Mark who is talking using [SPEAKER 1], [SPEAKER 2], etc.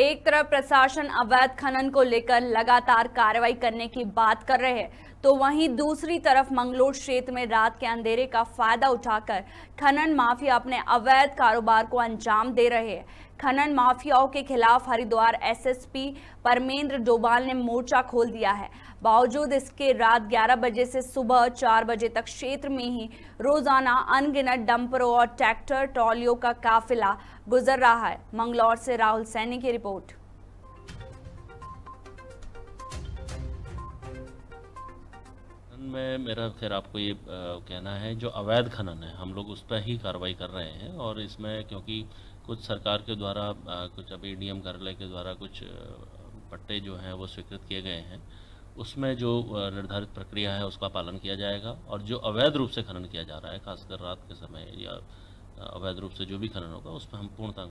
[SPEAKER 1] एक तरफ प्रशासन अवैध खनन को लेकर लगातार कार्रवाई करने की बात कर रहे हैं तो वहीं दूसरी तरफ मंगलोर क्षेत्र में रात के अंधेरे का फायदा उठाकर खनन माफिया अपने अवैध कारोबार को अंजाम दे रहे हैं खनन माफियाओं के खिलाफ हरिद्वार एसएसपी परमेंद्र डोभाल ने मोर्चा खोल दिया है बावजूद इसके रात 11 बजे से सुबह 4 बजे तक क्षेत्र में ही रोजाना अनगिनत डंपरों और ट्रैक्टर ट्रॉलियों का काफिला गुजर रहा है मंगलौर से राहुल सैनी की रिपोर्ट
[SPEAKER 2] में मेरा फिर आपको ये कहना है जो अवैध खनन है हम लोग उस पर ही कार्रवाई कर रहे हैं और इसमें क्योंकि कुछ सरकार के द्वारा कुछ अभी डीएम कार्यालय के द्वारा कुछ पट्टे जो हैं वो स्वीकृत किए गए हैं उसमें जो निर्धारित प्रक्रिया है उसका पालन किया जाएगा और जो अवैध रूप से खनन किया जा रहा है खासकर रात के समय या अवैध रूप से जो भी खनन होगा उस पर हम पूर्णतः